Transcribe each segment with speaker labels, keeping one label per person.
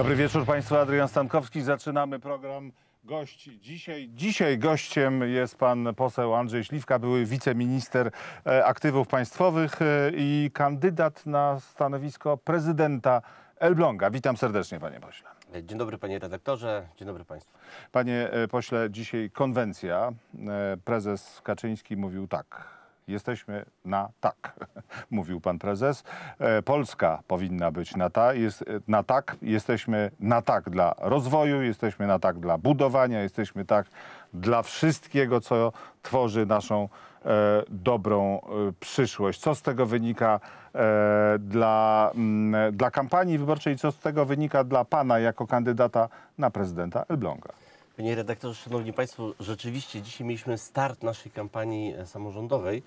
Speaker 1: Dobry wieczór Państwu, Adrian Stankowski. Zaczynamy program gość dzisiaj. Dzisiaj gościem jest pan poseł Andrzej Śliwka, były wiceminister e, aktywów państwowych e, i kandydat na stanowisko prezydenta Elbląga. Witam serdecznie panie pośle.
Speaker 2: Dzień dobry panie redaktorze, dzień dobry państwu.
Speaker 1: Panie e, pośle, dzisiaj konwencja. Prezes Kaczyński mówił tak. Jesteśmy na tak, mówił pan prezes. E, Polska powinna być na, ta, jest, e, na tak. Jesteśmy na tak dla rozwoju, jesteśmy na tak dla budowania, jesteśmy tak dla wszystkiego, co tworzy naszą E, dobrą e, przyszłość. Co z tego wynika e, dla, m, mm, e, dla kampanii wyborczej, co z tego wynika dla pana jako kandydata na prezydenta Elbląga?
Speaker 2: Panie redaktorze, szanowni państwo, rzeczywiście dzisiaj mieliśmy start naszej kampanii e, samorządowej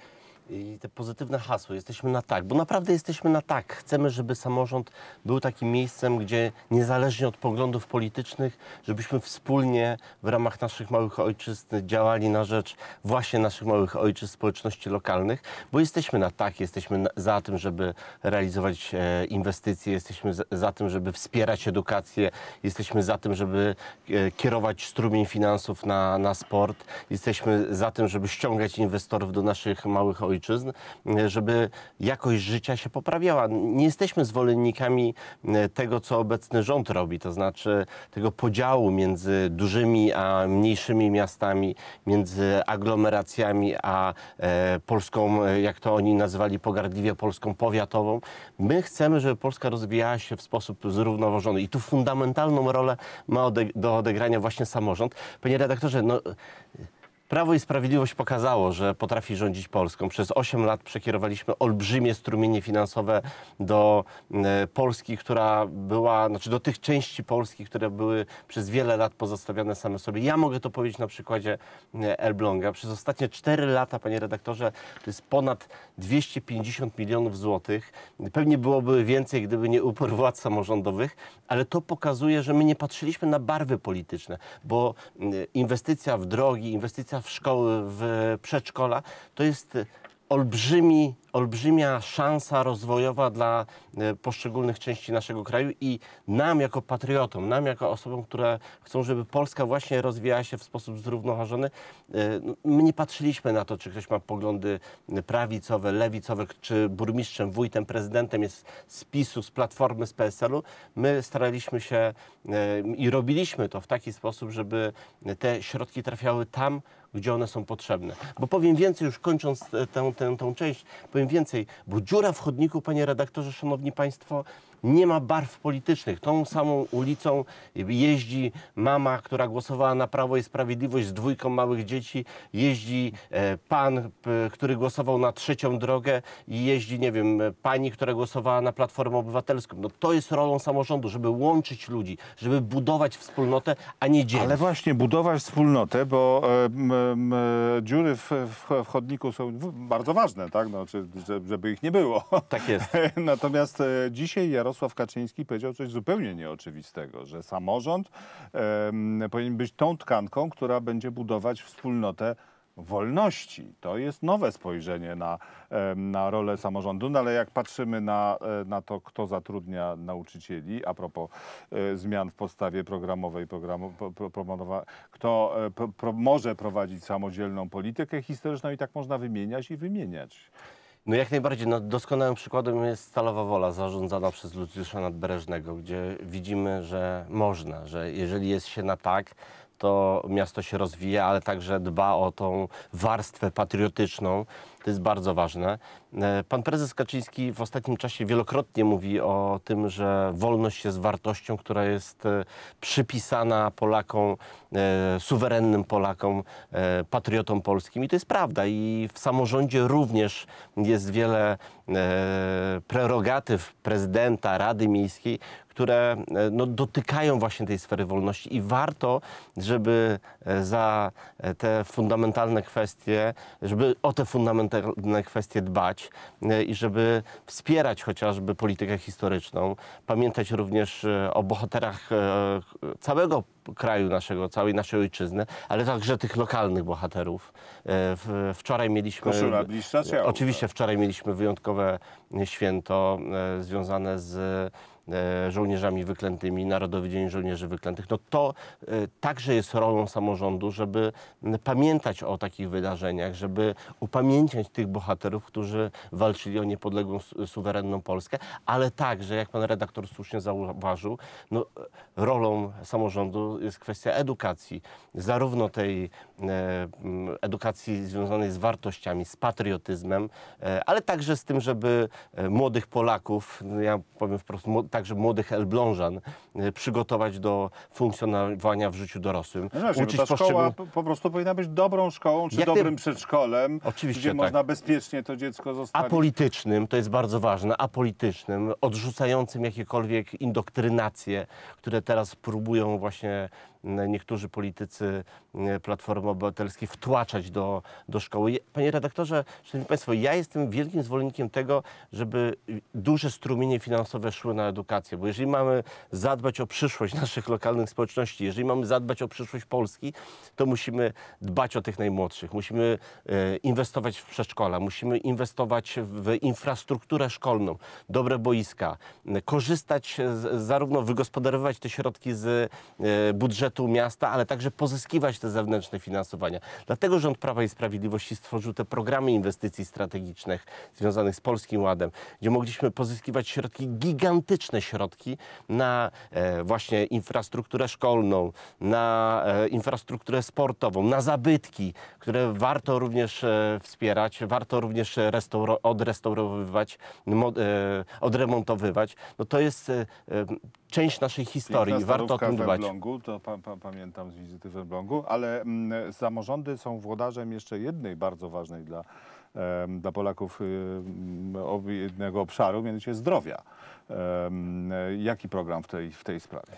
Speaker 2: i te pozytywne hasło, jesteśmy na tak, bo naprawdę jesteśmy na tak. Chcemy, żeby samorząd był takim miejscem, gdzie niezależnie od poglądów politycznych, żebyśmy wspólnie w ramach naszych małych ojczyzn działali na rzecz właśnie naszych małych ojczyzn, społeczności lokalnych, bo jesteśmy na tak, jesteśmy za tym, żeby realizować e, inwestycje, jesteśmy za tym, żeby wspierać edukację, jesteśmy za tym, żeby e, kierować strumień finansów na, na sport, jesteśmy za tym, żeby ściągać inwestorów do naszych małych ojczyzn, ojczyzn, e, żeby jakość życia się poprawiała. Nie jesteśmy zwolennikami e, tego, co obecny rząd robi, to znaczy tego podziału między dużymi a mniejszymi miastami, między aglomeracjami a e, Polską, jak to oni nazwali pogardliwie, Polską powiatową. My chcemy, żeby Polska rozwijała się w sposób zrównoważony i tu fundamentalną rolę ma do odegrania właśnie samorząd. Panie redaktorze, no Prawo i Sprawiedliwość pokazało, że potrafi rządzić Polską. Przez 8 lat przekierowaliśmy olbrzymie strumienie finansowe do e, Polski, która była, znaczy do tych części Polski, które były przez wiele lat pozostawiane same sobie. Ja mogę to powiedzieć na przykładzie e, Elbląga. Przez ostatnie 4 lata, panie redaktorze, to jest ponad 250 milionów złotych. Pewnie byłoby więcej, gdyby nie upór władz samorządowych, ale to pokazuje, że my nie patrzyliśmy na barwy polityczne, bo e, inwestycja w drogi, inwestycja w szkoły, w przedszkola, to jest y, olbrzymi, olbrzymia szansa rozwojowa dla y, poszczególnych części naszego kraju i nam jako patriotom, nam jako osobom, które chcą, żeby Polska właśnie rozwijała się w sposób zrównoważony, y, no, my nie patrzyliśmy na to, czy ktoś ma poglądy prawicowe, lewicowe, czy burmistrzem, wójtem, prezydentem jest z PiSu, z Platformy, z PSL-u. My staraliśmy się i robiliśmy to w taki sposób, żeby te środki trafiały tam, gdzie one są potrzebne. Bo powiem więcej, już kończąc tę, tę, tę część, powiem więcej, bo dziura w chodniku, panie redaktorze, szanowni państwo, nie ma barw politycznych. Tą samą ulicą jeździ mama, która głosowała na Prawo i Sprawiedliwość z dwójką małych dzieci, jeździ e, pan, który głosował na trzecią drogę i jeździ, nie wiem, pani, która głosowała na Platformę Obywatelską. No
Speaker 1: to jest rolą samorządu, żeby łączyć ludzi, żeby budować wspólnotę, a nie dzielić. Ale właśnie budować wspólnotę, bo e, m, e, dziury w, w, chodniku są bardzo ważne, tak? No, czy, żeby ich nie było. Tak jest. Natomiast dzisiaj ja. Jarosław Kaczyński powiedział coś zupełnie nieoczywistego, że samorząd powinien być tą tkanką, która będzie budować wspólnotę wolności. To jest nowe spojrzenie na, na rolę samorządu, no ale jak patrzymy na, e, na to, kto zatrudnia nauczycieli, a propos e, zmian w podstawie programowej, programu, pro, e, pro, kto pro, może prowadzić samodzielną politykę historyczną i tak można wymieniać i wymieniać.
Speaker 2: No jak najbardziej. No doskonałym przykładem jest Stalowa Wola zarządzana przez Lucjusza Nadbereżnego, gdzie widzimy, że można, że jeżeli jest się na tak, to miasto się rozwija, ale także dba o tą warstwę patriotyczną. To jest bardzo ważne. E, pan prezes Kaczyński w ostatnim czasie wielokrotnie mówi o tym, że wolność jest wartością, która jest e, przypisana Polakom, e, suwerennym Polakom, patriotom polskim. I to jest prawda. I w samorządzie również jest wiele prerogatyw prezydenta, Rady Miejskiej, które e, no, dotykają właśnie tej sfery wolności i warto, żeby e, za e, te fundamentalne kwestie, żeby o te fundamentalne kwestie dbać i żeby wspierać chociażby politykę historyczną, pamiętać również o bohaterach całego kraju naszego, całej naszej ojczyzny, ale także tych lokalnych bohaterów. Wczoraj mieliśmy... bliższa Oczywiście wczoraj mieliśmy wyjątkowe święto związane z E, żołnierzami wyklętymi, Narodowy Dzień Żołnierzy Wyklętych, no to e, także jest rolą samorządu, żeby pamiętać o takich wydarzeniach, żeby upamięciać tych bohaterów, którzy walczyli o niepodległą, suwerenną Polskę, ale także, jak pan redaktor słusznie zauważył, no, e, rolą samorządu jest kwestia edukacji, zarówno tej E, edukacji związanej z wartościami, z patriotyzmem, e, ale także z tym, żeby e, młodych Polaków, no ja powiem wprost, także młodych Elblążan przygotować do funkcjonowania w życiu dorosłym. No właśnie, Uczyć ta szkoła
Speaker 1: po prostu powinna być dobrą szkołą, czy Jak dobrym ty...
Speaker 2: przedszkolem, Oczywiście, gdzie tak. można
Speaker 1: bezpiecznie to dziecko zostawić.
Speaker 2: Apolitycznym, to jest bardzo ważne, apolitycznym, odrzucającym jakiekolwiek indoktrynacje, które teraz próbują właśnie niektórzy politycy platformowi obywatelski wtłaczać do, do szkoły. Panie redaktorze, szanowni państwo, ja jestem wielkim zwolennikiem tego, żeby duże strumienie finansowe szły na edukację, bo jeżeli mamy zadbać o przyszłość naszych lokalnych społeczności, jeżeli mamy zadbać o przyszłość Polski, to musimy dbać o tych najmłodszych, musimy e, inwestować w przedszkola, musimy inwestować w infrastrukturę szkolną, dobre boiska, korzystać, zarówno wygospodarowywać te środki z e, budżetu miasta, ale także pozyskiwać te zewnętrzne finanse finansowania. Dlatego rząd Prawa i Sprawiedliwości stworzył te programy inwestycji strategicznych związanych z Polskim Ładem, gdzie mogliśmy pozyskiwać środki, gigantyczne środki na e, właśnie infrastrukturę szkolną, na e, infrastrukturę sportową, na zabytki, które warto również e, wspierać, warto również restauro- odrestaurowywać, e, odremontowywać. No to jest e, e, część naszej historii. Warto o tym dbać.
Speaker 1: to pa, pa, pamiętam z wizyty w Elblągu, ale m, mm, samorządy są włodarzem jeszcze jednej bardzo ważnej dla dla Polaków jednego obszaru, mianowicie zdrowia. Jaki program w tej, w tej sprawie?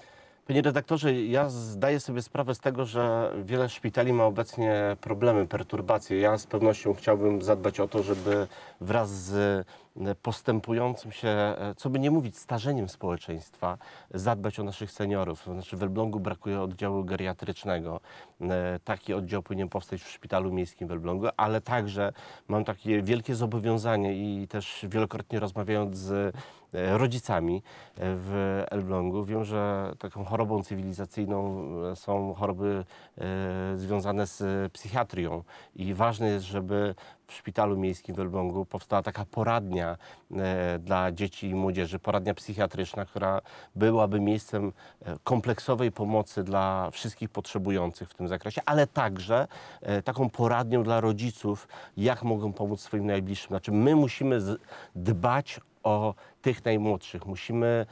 Speaker 1: Panie redaktorze, ja zdaję sobie sprawę z tego,
Speaker 2: że wiele szpitali ma obecnie problemy, perturbacje. Ja z pewnością chciałbym zadbać o to, żeby wraz z E, postępującym się, e, co by nie mówić, starzeniem społeczeństwa, zadbać o naszych seniorów. znaczy w Elblągu brakuje oddziału geriatrycznego. E, taki oddział powinien powstać w szpitalu miejskim w Elblągu, ale także mam takie wielkie zobowiązanie i też wielokrotnie rozmawiając z rodzicami w Elblągu. Wiem, że taką chorobą cywilizacyjną są choroby związane z psychiatrią i ważne jest, żeby w szpitalu miejskim w Elblągu powstała taka poradnia e, dla dzieci i młodzieży, poradnia psychiatryczna, która byłaby miejscem e, kompleksowej pomocy dla wszystkich potrzebujących w tym zakresie, ale także e, taką poradnią dla rodziców, jak mogą pomóc swoim najbliższym. Znaczy my musimy dbać o tych najmłodszych. Musimy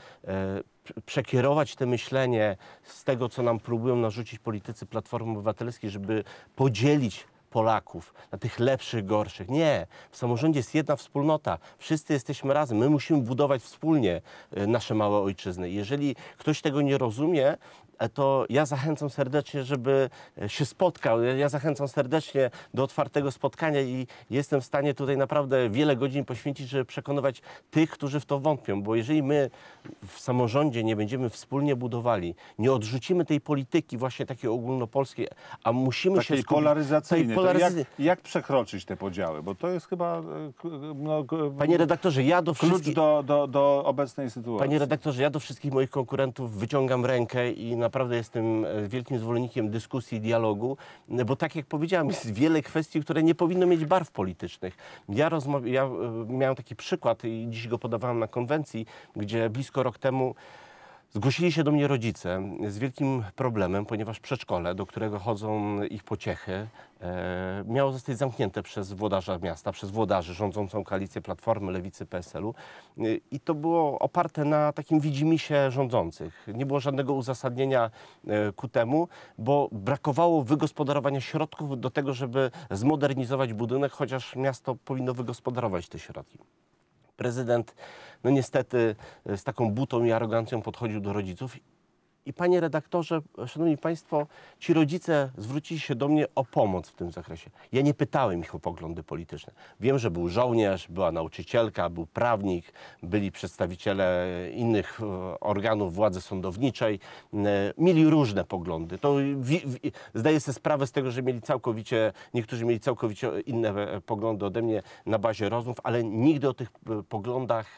Speaker 2: przekierować to myślenie z tego, co nam próbują narzucić politycy Platformy Obywatelskiej, żeby podzielić Polaków, na tych lepszych, gorszych. Nie, w samorządzie jest jedna wspólnota. Wszyscy jesteśmy razem. My musimy budować wspólnie y, nasze małe ojczyzny. Jeżeli ktoś tego nie rozumie, E, to ja zachęcam serdecznie, żeby e, się spotkał. Ja zachęcam serdecznie do otwartego spotkania i jestem w stanie tutaj naprawdę wiele godzin poświęcić, żeby przekonywać tych, którzy w to wątpią. Bo jeżeli my w samorządzie nie będziemy wspólnie budowali, nie odrzucimy tej polityki właśnie takiej ogólnopolskiej, a musimy takiej się... polaryzacyjnej. Tej jak,
Speaker 1: jak, przekroczyć te podziały? Bo to jest chyba... E, no, Panie redaktorze, ja do wszystkich... Klucz do, do, do obecnej sytuacji. Panie redaktorze,
Speaker 2: ja do wszystkich moich konkurentów wyciągam rękę i naprawdę jestem e, wielkim zwolennikiem dyskusji, dialogu, bo tak jak powiedziałem, jest wiele kwestii, które nie powinno mieć barw politycznych. Ja, ja e, miałem taki przykład i dziś go podawałem na konwencji, gdzie blisko rok temu Zgłosili się do mnie rodzice z wielkim problemem, ponieważ przedszkole, do którego chodzą ich pociechy, e, miało zostać zamknięte przez włodarza miasta, przez włodarzy rządzącą koalicję Platformy, Lewicy, PSL-u. E, I to było oparte na takim widzimisię rządzących. Nie było żadnego uzasadnienia e, ku temu, bo brakowało wygospodarowania środków do tego, żeby zmodernizować budynek, chociaż miasto powinno wygospodarować te środki prezydent no niestety e, z taką butą i arogancją podchodził do rodziców i panie redaktorze, szanowni państwo, ci rodzice zwrócili się do mnie o pomoc w tym zakresie. Ja nie pytałem ich o poglądy polityczne. Wiem, że był żołnierz, była nauczycielka, był prawnik, byli przedstawiciele innych e, organów władzy sądowniczej. Mieli różne poglądy. To wi, wi, zdaję sobie sprawę z tego, że mieli całkowicie, niektórzy mieli całkowicie inne e, poglądy ode mnie na bazie rozmów, ale nigdy o tych e, poglądach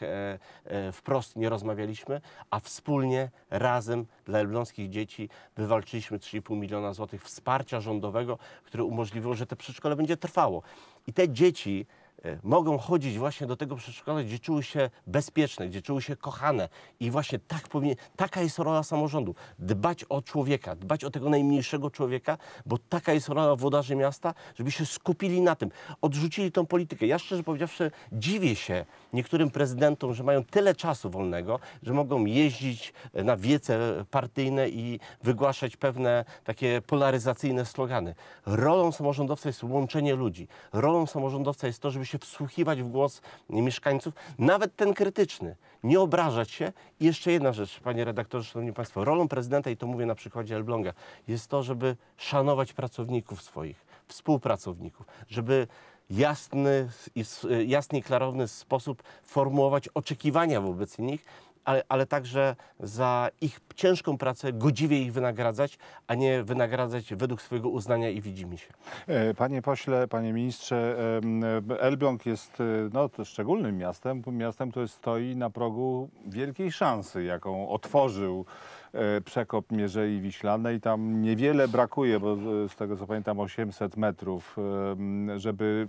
Speaker 2: wprost nie rozmawialiśmy, a wspólnie, razem dla elbląskich dzieci wywalczyliśmy 3,5 miliona złotych wsparcia rządowego, które umożliwiło, że te przedszkole będzie trwało. I te dzieci E, mogą chodzić właśnie do tego przedszkola, gdzie czuły się bezpieczne, gdzie czuły się kochane. I właśnie tak powinien, taka jest rola samorządu. Dbać o człowieka, dbać o tego najmniejszego człowieka, bo taka jest rola włodarzy miasta, żeby się skupili na tym. Odrzucili tą politykę. Ja szczerze powiedziawszy dziwię się niektórym prezydentom, że mają tyle czasu wolnego, że mogą jeździć e, na wiece partyjne i wygłaszać pewne takie polaryzacyjne slogany. Rolą samorządowca jest łączenie ludzi. Rolą samorządowca jest to, żeby się wsłuchiwać w głos mieszkańców, nawet ten krytyczny, nie obrażać się. I jeszcze jedna rzecz, panie redaktorze, szanowni państwo, rolą prezydenta, i to mówię na przykładzie Elbląga, jest to, żeby szanować pracowników swoich, współpracowników, żeby jasny i jasny i klarowny sposób formułować oczekiwania wobec nich, ale, ale także za ich ciężką pracę godziwie ich wynagradzać, a nie wynagradzać według swojego uznania i widzimy się.
Speaker 1: E, panie pośle, panie ministrze, Elbląg jest e, no, szczególnym miastem, miastem, które stoi na progu wielkiej szansy, jaką otworzył E, przekop Mierzei Wiślanej. Tam niewiele brakuje, bo z tego co pamiętam 800 metrów, e, żeby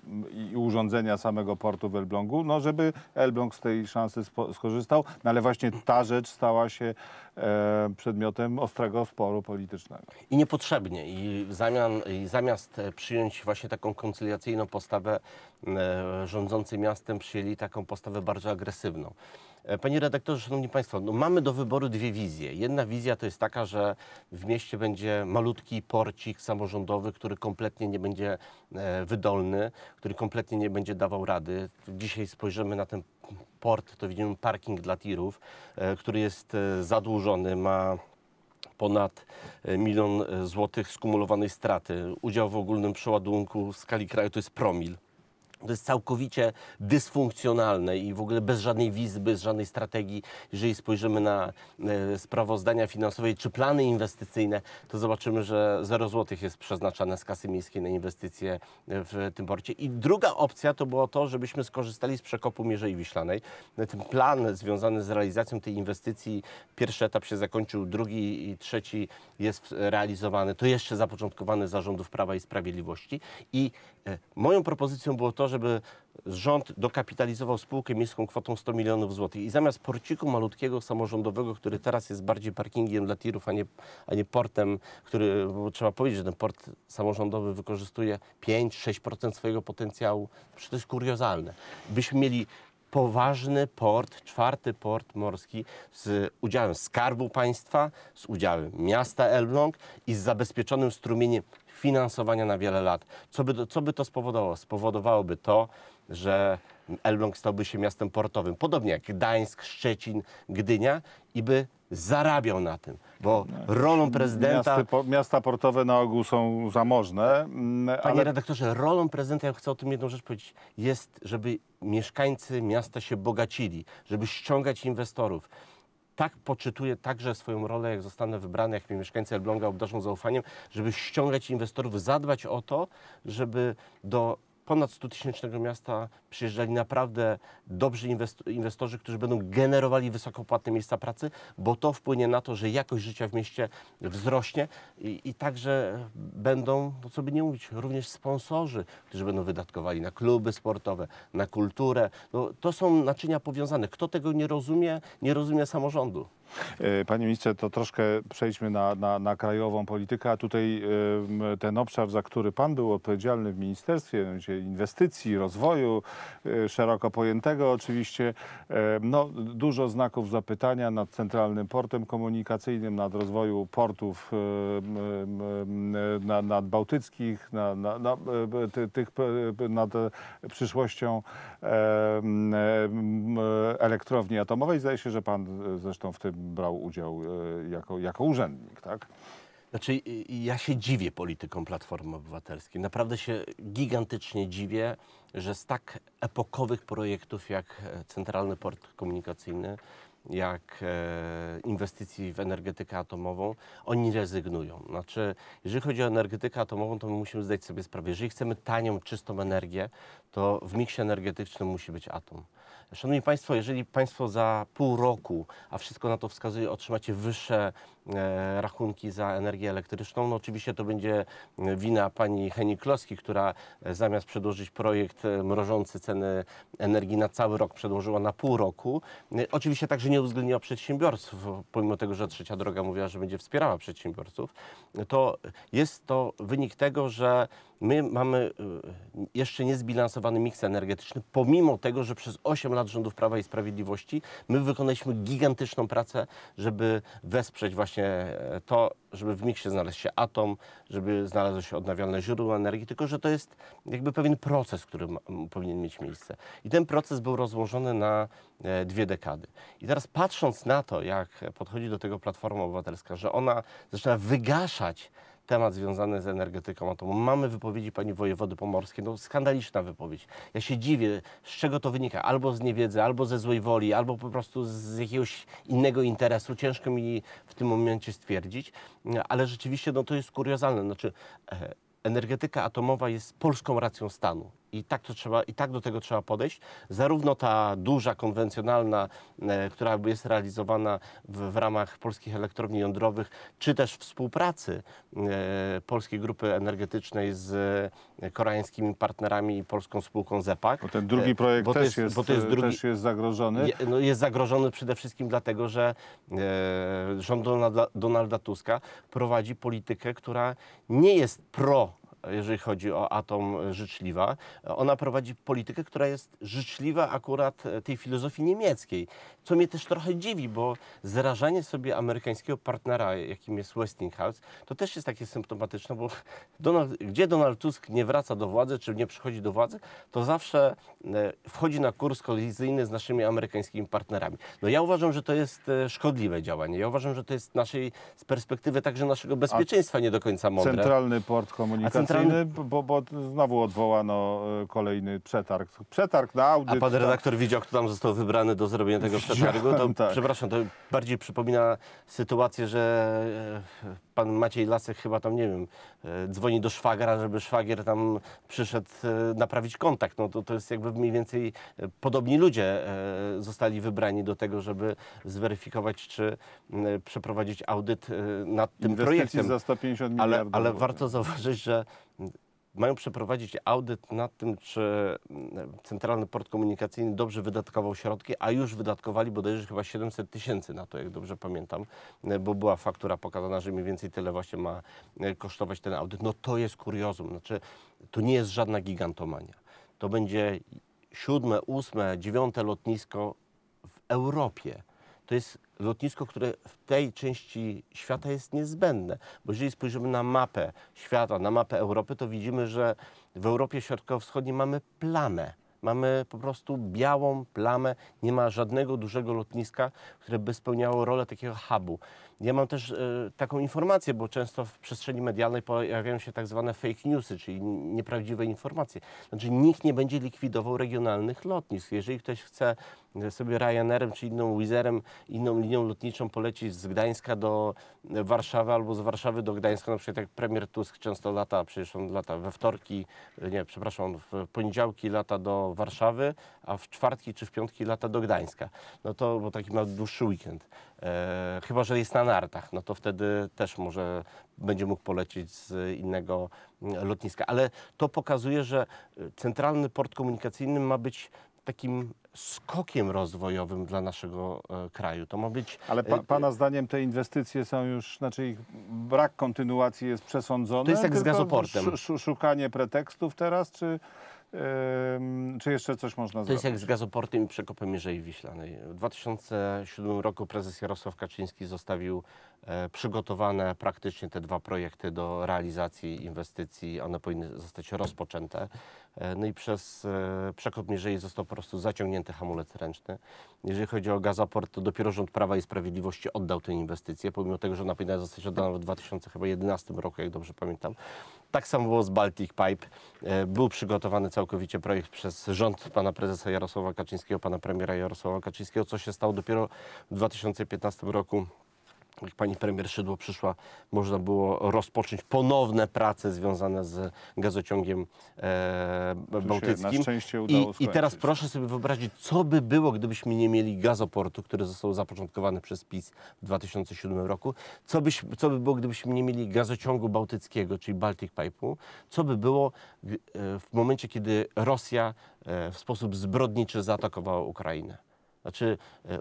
Speaker 1: i urządzenia samego portu w Elblągu, no żeby Elbląg z tej szansy skorzystał, no ale właśnie ta rzecz stała się e, przedmiotem ostrego sporu politycznego. I niepotrzebnie. I,
Speaker 2: zamian, i zamiast przyjąć właśnie taką koncyliacyjną postawę rządzący miastem, przyjęli taką postawę bardzo agresywną. E, panie redaktorze, szanowni państwo, no mamy do wyboru dwie wizje. Jedna wizja to jest taka, że w mieście będzie malutki porcik samorządowy, który kompletnie nie będzie e, wydolny, który kompletnie nie będzie dawał rady. Dzisiaj spojrzymy na ten port, to widzimy parking dla tirów, e, który jest zadłużony, ma ponad milion złotych skumulowanej straty. Udział w ogólnym przeładunku w skali kraju to jest promil. To jest całkowicie dysfunkcjonalne i w ogóle bez żadnej wizji, bez żadnej strategii. Jeżeli spojrzymy na e, sprawozdania finansowe czy plany inwestycyjne, to zobaczymy, że 0 zł jest przeznaczane z kasy miejskiej na inwestycje e, w tym porcie. I druga opcja to było to, żebyśmy skorzystali z przekopu Mierzei Wiślanej. E, ten plan związany z realizacją tej inwestycji, pierwszy etap się zakończył, drugi i trzeci jest realizowany. To jeszcze zapoczątkowane zarządów Prawa i Sprawiedliwości. I moją propozycją było to, żeby rząd dokapitalizował spółkę miejską kwotą 100 milionów złotych i zamiast porciku malutkiego samorządowego, który teraz jest bardziej parkingiem dla tirów, a nie, a nie portem, który trzeba powiedzieć, że ten port samorządowy wykorzystuje 5-6% swojego potencjału, to jest kuriozalne. Byśmy mieli poważny port, czwarty port morski z udziałem Skarbu Państwa, z udziałem miasta Elbląg i z zabezpieczonym strumieniem finansowania na wiele lat. Co by, co by to spowodowało? Spowodowałoby to, że Elbląg stałby się miastem portowym, podobnie jak Gdańsk, Szczecin, Gdynia i by
Speaker 1: zarabiał na tym, bo rolą prezydenta... Po, miasta portowe na ogół są zamożne, mm, Panie ale...
Speaker 2: redaktorze, rolą prezydenta, ja chcę o tym jedną rzecz powiedzieć, jest, żeby mieszkańcy miasta się bogacili, żeby ściągać inwestorów tak poczytuję także swoją rolę, jak zostanę wybrany, jak mi mieszkańcy Elbląga obdarzą zaufaniem, żeby ściągać inwestorów, zadbać o to, żeby do ponad 100-tysięcznego miasta przyjeżdżali naprawdę dobrzy inwestorzy, którzy będą generowali wysokopłatne miejsca pracy, bo to wpłynie na to, że jakość życia w mieście wzrośnie i, i także będą, no co by nie mówić, również sponsorzy, którzy będą wydatkowali na kluby sportowe, na kulturę. No, to są naczynia powiązane. Kto tego nie rozumie, nie rozumie samorządu.
Speaker 1: E, panie ministrze, to troszkę przejdźmy na, na, na krajową politykę, a tutaj e, ten obszar, za który pan był odpowiedzialny w ministerstwie, inwestycji, rozwoju e, szeroko pojętego oczywiście, no, dużo znaków zapytania nad centralnym portem komunikacyjnym, nad rozwoju portów nad, nad bałtyckich, nad, nad, nad przyszłością elektrowni atomowej. Zdaje się, że pan zresztą w tym brał udział e, jako, jako urzędnik, tak? Znaczy, ja się dziwię politykom
Speaker 2: Platformy Obywatelskiej. Naprawdę się gigantycznie dziwię, że z tak epokowych projektów jak e, Centralny Port Komunikacyjny, jak e, inwestycji w energetykę atomową, oni rezygnują. Znaczy, jeżeli chodzi o energetykę atomową, to my musimy zdać sobie sprawę, jeżeli chcemy tanią, czystą energię, to w miksie energetycznym musi być atom. Szanowni Państwo, jeżeli Państwo za pół roku, a wszystko na to wskazuje, otrzymacie wyższe E, rachunki za energię elektryczną. No oczywiście to będzie wina pani Henikloski, która e, zamiast przedłożyć projekt e, mrożący ceny energii na cały rok, przedłożyła na pół roku. Oczywiście także nie uwzględniła przedsiębiorców, pomimo tego, że trzecia droga mówiła, że będzie wspierała przedsiębiorców. To jest to wynik tego, że my mamy jeszcze niezbilansowany miks energetyczny, pomimo tego, że przez 8 lat rządów Prawa i Sprawiedliwości my wykonaliśmy gigantyczną pracę, żeby wesprzeć właśnie właśnie e, to, żeby w miksie znaleźć się atom, żeby znalazły się odnawialne źródła energii, tylko że to jest jakby pewien proces, który ma, powinien mieć miejsce. I ten proces był rozłożony na e, dwie dekady. I teraz patrząc na to, jak podchodzi do tego Platforma Obywatelska, że ona zaczyna wygaszać temat związany z energetyką atomową Mamy wypowiedzi pani wojewody pomorskiej, no skandaliczna wypowiedź. Ja się dziwię, z czego to wynika. Albo z niewiedzy, albo ze złej woli, albo po prostu z jakiegoś innego interesu. Ciężko mi w tym momencie stwierdzić, ale rzeczywiście no, to jest kuriozalne. Znaczy, e, energetyka atomowa jest polską racją stanu. I tak, to trzeba, I tak do tego trzeba podejść. Zarówno ta duża, konwencjonalna, e, która jest realizowana w, w, ramach polskich elektrowni jądrowych, czy też współpracy e, Polskiej Grupy Energetycznej z e, koreańskimi partnerami i polską spółką ZEPAK. Bo ten drugi projekt też, jest, jest, bo to jest drugi, też jest zagrożony. Je, no jest zagrożony przede wszystkim dlatego, że rząd Donalda, Donalda Tuska prowadzi politykę, która nie jest pro jeżeli chodzi o atom życzliwa. Ona prowadzi politykę, która jest życzliwa akurat e, tej filozofii niemieckiej, co mnie też trochę dziwi, bo zrażanie sobie amerykańskiego partnera, jakim jest Westinghouse, to też jest takie symptomatyczne, bo Donald, gdzie Donald Tusk nie wraca do władzy, czy nie przychodzi do władzy, to zawsze e, wchodzi na kurs kolizyjny z naszymi amerykańskimi partnerami. No ja uważam, że to jest e, szkodliwe działanie. Ja uważam, że to jest naszej, z perspektywy także naszego bezpieczeństwa nie do końca mądre. Centralny
Speaker 1: port komunikacyjny Kolejny, bo, bo znowu odwołano e, kolejny przetarg. Przetarg na audyt. A pan redaktor
Speaker 2: tak. widział, kto tam został wybrany do zrobienia tego przetargu? To, tak. Przepraszam, to bardziej przypomina sytuację, że e, pan Maciej Lasek chyba tam, nie wiem, e, dzwoni do szwagra, żeby szwagier tam przyszedł naprawić kontakt. No to, to jest jakby mniej więcej podobni ludzie zostali wybrani do tego, żeby zweryfikować, czy przeprowadzić audyt nad tym Inwestycji projektem. za 150 miliardów. Ale, ale warto zauważyć, że mają przeprowadzić audyt nad tym, czy mm, Centralny Port Komunikacyjny dobrze wydatkował środki, a już wydatkowali bodajże chyba 700 tysięcy na to, jak dobrze pamiętam, e, bo była faktura pokazana, że mniej więcej tyle właśnie ma e, kosztować ten audyt. No to jest kuriozum, znaczy to nie jest żadna gigantomania. To będzie siódme, ósme, dziewiąte lotnisko w Europie. To jest lotnisko, które w tej części świata jest niezbędne. Bo jeżeli spojrzymy na mapę świata, na mapę Europy, to widzimy, że w Europie Środkowo-Wschodniej mamy plamę. Mamy po prostu białą plamę, nie ma żadnego dużego lotniska, które by spełniało rolę takiego hubu. Ja mam też e, taką informację, bo często w przestrzeni medialnej pojawiają się tak zwane fake newsy, czyli nieprawdziwe informacje. Znaczy nikt nie będzie likwidował regionalnych lotnisk. Jeżeli ktoś chce e, sobie Ryanerem czy inną Wizerem, inną linią lotniczą polecić z Gdańska do e, Warszawy albo z Warszawy do Gdańska, na przykład jak premier Tusk często lata, przecież on lata we wtorki, nie, przepraszam, w poniedziałki lata do Warszawy, a w czwartki czy w piątki lata do Gdańska. No to, bo taki ma dłuższy weekend. E, chyba, że jest na nartach, no to wtedy też może będzie mógł polecieć z innego mm, lotniska. Ale to pokazuje, że e, Centralny Port Komunikacyjny ma być takim skokiem rozwojowym dla naszego e, kraju. To ma być... Ale e, pa, Pana
Speaker 1: zdaniem te inwestycje są już, znaczy ich brak kontynuacji jest przesądzony. To jest jak z gazoportem. Sz, szukanie pretekstów teraz, czy czy jeszcze coś można zrobić? To jest
Speaker 2: jak z gazoportem i przekopem Mierzei Wiślanej. W 2007 roku prezes Jarosław Kaczyński zostawił e, przygotowane praktycznie te dwa projekty do realizacji inwestycji. One powinny zostać rozpoczęte. E, no i przez e, przekop Mierzei został po prostu zaciągnięty hamulec ręczny. Jeżeli chodzi o gazaport, to dopiero rząd Prawa i Sprawiedliwości oddał tę inwestycję, pomimo tego, że ona powinna zostać oddana w 2011 roku, jak dobrze pamiętam. Tak samo było z Baltic Pipe. E, był przygotowany całkowicie projekt przez rząd pana prezesa Jarosława Kaczyńskiego, pana premiera Jarosława Kaczyńskiego, co się stało dopiero w 2015 roku jak pani premier Szydło przyszła, można było rozpocząć ponowne prace związane z gazociągiem e, bałtyckim. I, I, teraz proszę sobie wyobrazić, co by było, gdybyśmy nie mieli gazoportu, który został zapoczątkowany przez PiS w 2007 roku. Co, byś, co by było, gdybyśmy nie mieli gazociągu bałtyckiego, czyli Baltic Pipe'u. Co by było e, w momencie, kiedy Rosja e, w sposób zbrodniczy zaatakowała Ukrainę. Znaczy e,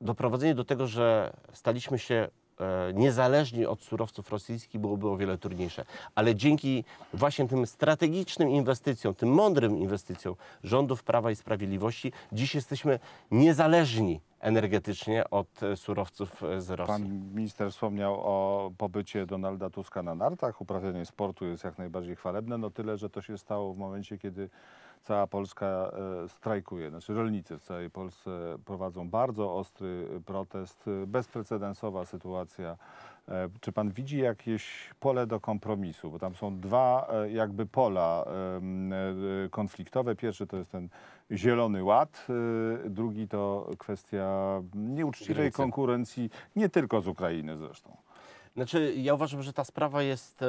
Speaker 2: doprowadzenie do tego, że staliśmy się e, niezależni od surowców rosyjskich byłoby o wiele trudniejsze. Ale dzięki właśnie tym strategicznym inwestycjom, tym mądrym inwestycjom rządów Prawa i Sprawiedliwości, dziś jesteśmy niezależni energetycznie od e, surowców
Speaker 1: e, z Rosji. Pan minister wspomniał o pobycie Donalda Tuska na nartach. Uprawianie sportu jest jak najbardziej chwalebne, no tyle, że to się stało w momencie, kiedy cała Polska e, strajkuje. Znaczy rolnicy w całej Polsce prowadzą bardzo ostry e, protest, e, bezprecedensowa sytuacja. Czy pan widzi jakieś pole do kompromisu? Bo tam są dwa jakby pola konfliktowe. Pierwszy to jest ten zielony ład, drugi to kwestia nieuczciwej konkurencji, nie tylko z Ukrainy zresztą.
Speaker 2: Znaczy, ja uważam, że ta sprawa jest e,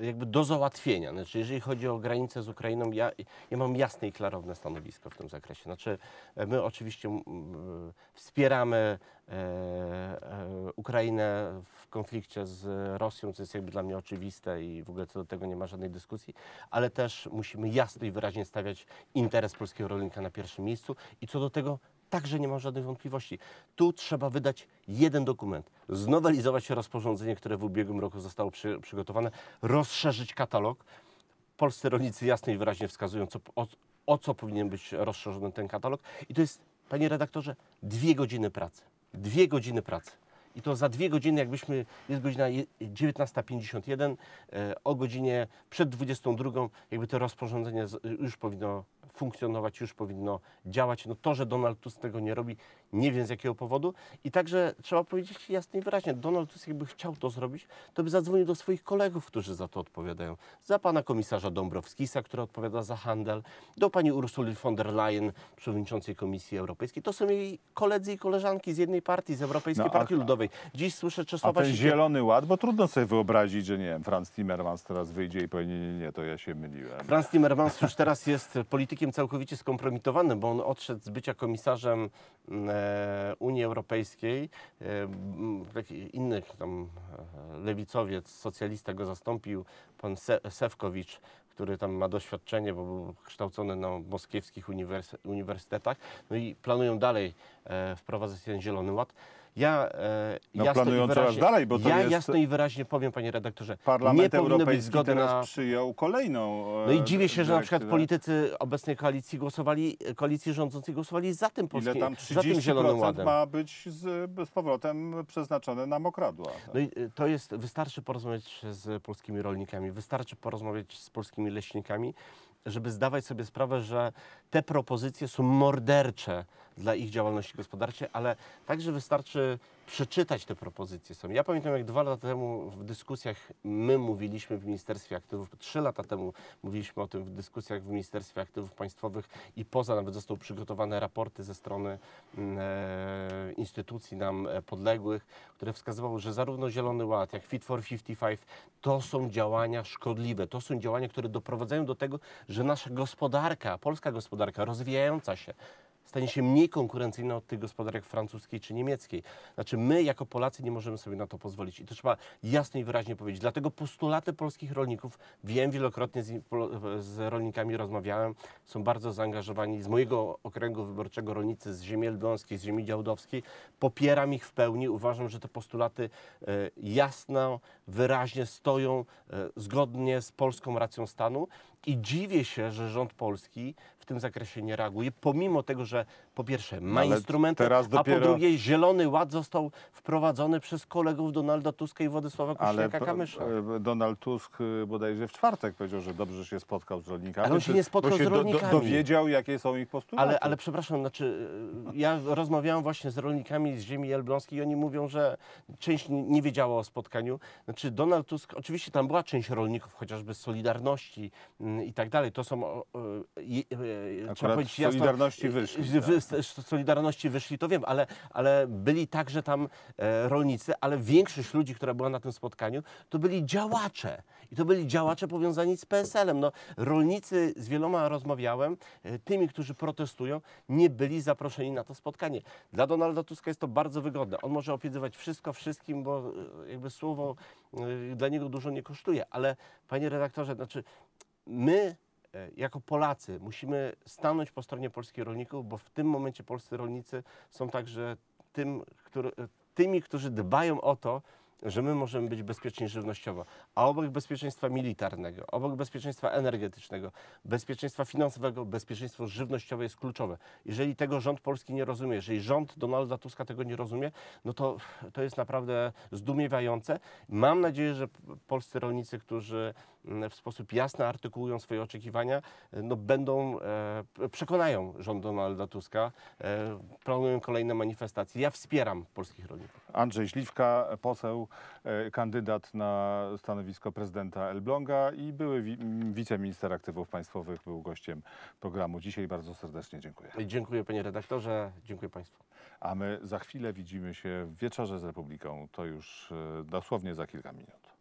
Speaker 2: jakby do załatwienia. Znaczy, jeżeli chodzi o granicę z Ukrainą, ja, ja mam jasne i klarowne stanowisko w tym zakresie. Znaczy, e, my oczywiście m, e, wspieramy e, e, Ukrainę w konflikcie z Rosją, co jest jakby dla mnie oczywiste i w ogóle co do tego nie ma żadnej dyskusji, ale też musimy jasno i wyraźnie stawiać interes polskiego rolnika na pierwszym miejscu i co do tego także nie mam żadnych wątpliwości. Tu trzeba wydać jeden dokument, znowelizować rozporządzenie, które w ubiegłym roku zostało przy, przygotowane, rozszerzyć katalog. Polscy rolnicy jasno i wyraźnie wskazują, co, o, o co powinien być rozszerzony ten katalog. I to jest, panie redaktorze, dwie godziny pracy. Dwie godziny pracy. I to za dwie godziny, jakbyśmy, jest godzina 19.51, e, o godzinie przed 22, jakby to rozporządzenie już powinno funkcjonować, już powinno działać. No to, że Donald Tusk tego nie robi, nie wiem z jakiego powodu. I także trzeba powiedzieć jasno i wyraźnie, Donald Tusk jakby chciał to zrobić, to by zadzwonił do swoich kolegów, którzy za to odpowiadają. Za pana komisarza Dąbrowskisa, który odpowiada za handel, do pani Ursuli von der Leyen, przewodniczącej Komisji Europejskiej. To są jej koledzy i koleżanki z jednej partii, z Europejskiej no, Partii a, Ludowej. Dziś słyszę Czesława... A ten zielony
Speaker 1: ład, bo trudno sobie wyobrazić, że nie wiem, Franz Timmermans teraz wyjdzie i powie, nie, nie, nie, to ja się myliłem. Franz
Speaker 2: Timmermans już teraz jest politykiem całkowicie skompromitowanym, bo on odszedł z bycia komisarzem... Mm, e, E, Unii Europejskiej. E, inny tam e, lewicowiec, socjalista go zastąpił, pan Sewkowicz, który tam ma doświadczenie, bo był kształcony na moskiewskich uniwersytetach. No i planują dalej wprowadzać ten Zielony Ład. Ja, e, no, jasno planują wyraźnie, coraz dalej, bo to ja jest... jasno i wyraźnie powiem, panie redaktorze, Parlament nie powinno Europejski być zgody teraz na...
Speaker 1: przyjął kolejną e, No i dziwię się, że na przykład
Speaker 2: politycy obecnej koalicji głosowali, koalicji rządzącej
Speaker 1: głosowali za tym polskim, Ile tam 30% za tym Zielonym Ładem. ma być z, z powrotem przeznaczone na mokradła. Tak?
Speaker 2: No i e, to jest, wystarczy porozmawiać z polskimi rolnikami, wystarczy porozmawiać z polskimi leśnikami, żeby zdawać sobie sprawę, że te propozycje są mordercze dla ich działalności gospodarczej, ale także wystarczy przeczytać te propozycje są. Ja pamiętam, jak dwa lata temu w dyskusjach my mówiliśmy w Ministerstwie Aktywów, trzy lata temu mówiliśmy o tym w dyskusjach w Ministerstwie Aktywów Państwowych i poza, nawet zostały przygotowane raporty ze strony mm, e, instytucji nam e, podległych, które wskazywały, że zarówno Zielony Ład, jak Fit for 55 to są działania szkodliwe, to są działania, które doprowadzają do tego, że nasza gospodarka, polska gospodarka rozwijająca się, stanie się mniej konkurencyjna od tych gospodarek francuskiej czy niemieckiej. Znaczy my jako Polacy nie możemy sobie na to pozwolić i to trzeba jasno i wyraźnie powiedzieć. Dlatego postulaty polskich rolników, wiem wielokrotnie z, z rolnikami rozmawiałem, są bardzo zaangażowani z mojego okręgu wyborczego rolnicy z ziemi elbląskiej, z ziemi działdowskiej. Popieram ich w pełni, uważam, że te postulaty e, jasno, wyraźnie stoją e, zgodnie z polską racją stanu. I dziwię się, że rząd polski w tym zakresie nie reaguje, pomimo tego, że po pierwsze ma Ale instrumenty, dopiero... a po drugie Zielony Ład został wprowadzony przez kolegów Donalda Tuska i Władysława Kośniaka-Kamysza.
Speaker 1: E, e, Donald Tusk e, bodajże w czwartek powiedział, że dobrze się spotkał z rolnikami. Ale on się nie spotkał się z rolnikami. Do, do, dowiedział, jakie są ich postulaty. Ale, ale
Speaker 2: przepraszam, znaczy ja rozmawiałem właśnie z rolnikami z ziemi elbląskiej i oni mówią, że część nie wiedziała o spotkaniu. Znaczy Donald Tusk, oczywiście tam była część rolników, chociażby z Solidarności, i tak dalej. To są, e, e, trzeba powiedzieć jasno, Solidarności e, wyszli. Z, tak. Solidarności wyszli, to wiem, ale, ale byli także tam e, rolnicy, ale większość ludzi, która była na tym spotkaniu, to byli działacze. I to byli działacze powiązani z PSL-em. No, rolnicy, z wieloma rozmawiałem, e, tymi, którzy protestują, nie byli zaproszeni na to spotkanie. Dla Donalda Tuska jest to bardzo wygodne. On może opiecywać wszystko wszystkim, bo jakby słowo dla niego dużo nie kosztuje. Ale panie redaktorze, znaczy my e, jako Polacy musimy stanąć po stronie polskich rolników, bo w tym momencie polscy rolnicy są także tym, który, e, tymi, którzy dbają o to, że my możemy być bezpieczni żywnościowo, a obok bezpieczeństwa militarnego, obok bezpieczeństwa energetycznego, bezpieczeństwa finansowego, bezpieczeństwo żywnościowe jest kluczowe. Jeżeli tego rząd polski nie rozumie, jeżeli rząd Donalda Tuska tego nie rozumie, no to to jest naprawdę zdumiewające. Mam nadzieję, że polscy rolnicy, którzy Mm, w sposób jasny artykułują swoje oczekiwania, e, no będą, e, przekonają rząd Donalda Tuska, e, planują kolejne manifestacje. Ja wspieram polskich
Speaker 1: rolników. Andrzej Śliwka, poseł, kandydat na stanowisko prezydenta Elbląga i były wiceminister aktywów państwowych, był gościem programu dzisiaj. Bardzo serdecznie dziękuję. Dziękuję panie redaktorze, dziękuję państwu. A my za chwilę widzimy się w Wieczorze z Republiką. To już dosłownie za kilka minut.